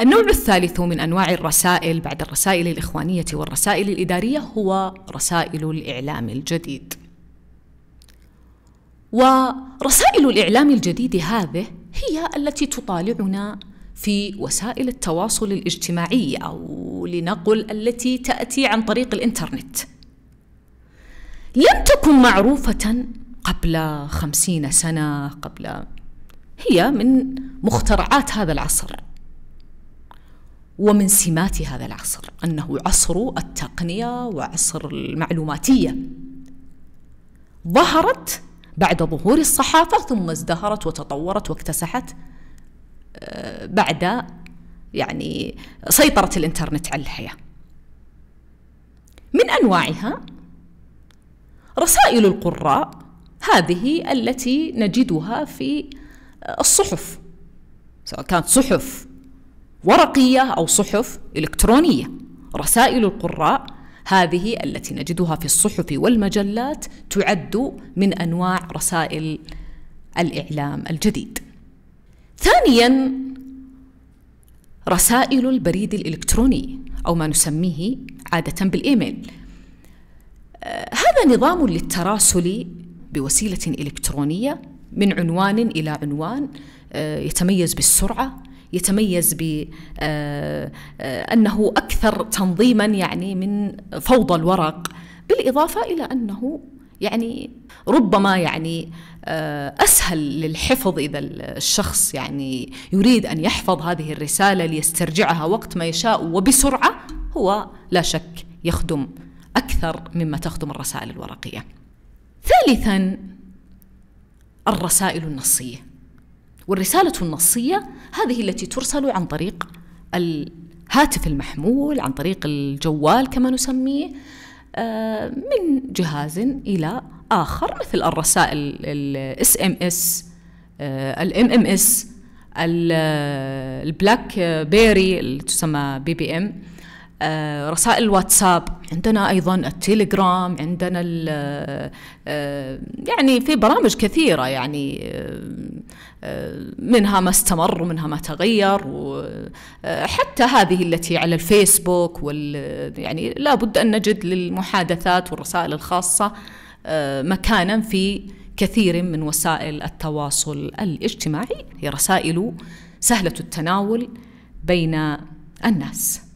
النوع الثالث من انواع الرسائل بعد الرسائل الاخوانيه والرسائل الاداريه هو رسائل الاعلام الجديد. ورسائل الاعلام الجديد هذه هي التي تطالعنا في وسائل التواصل الاجتماعي او لنقل التي تاتي عن طريق الانترنت. لم تكن معروفه قبل خمسين سنه قبل هي من مخترعات هذا العصر ومن سمات هذا العصر انه عصر التقنيه وعصر المعلوماتيه ظهرت بعد ظهور الصحافه ثم ازدهرت وتطورت واكتسحت آه، بعد يعني سيطره الانترنت على الحياه من انواعها رسائل القراء هذه التي نجدها في الصحف سواء كانت صحف ورقية أو صحف إلكترونية رسائل القراء هذه التي نجدها في الصحف والمجلات تعد من أنواع رسائل الإعلام الجديد ثانيا رسائل البريد الإلكتروني أو ما نسميه عادة بالإيميل آه، هذا نظام للتراسل بوسيلة إلكترونية من عنوان إلى عنوان آه، يتميز بالسرعة يتميز ب آه، آه، أنه أكثر تنظيما يعني من فوضى الورق بالإضافة إلى أنه يعني ربما يعني آه، اسهل للحفظ اذا الشخص يعني يريد ان يحفظ هذه الرساله ليسترجعها وقت ما يشاء وبسرعه هو لا شك يخدم اكثر مما تخدم الرسائل الورقيه. ثالثا الرسائل النصيه. والرسالة النصية هذه التي ترسل عن طريق الهاتف المحمول عن طريق الجوال كما نسميه آه، من جهاز إلى آخر مثل الرسائل اس SMS ام آه، MMS آه، البلاك بيري اللي تسمى بي بي ام آه، رسائل الواتساب عندنا ايضا التليجرام عندنا آه، آه، يعني في برامج كثيره يعني منها ما استمر ومنها ما تغير وحتى هذه التي على الفيسبوك وال يعني لابد ان نجد للمحادثات والرسائل الخاصه مكانا في كثير من وسائل التواصل الاجتماعي هي رسائل سهله التناول بين الناس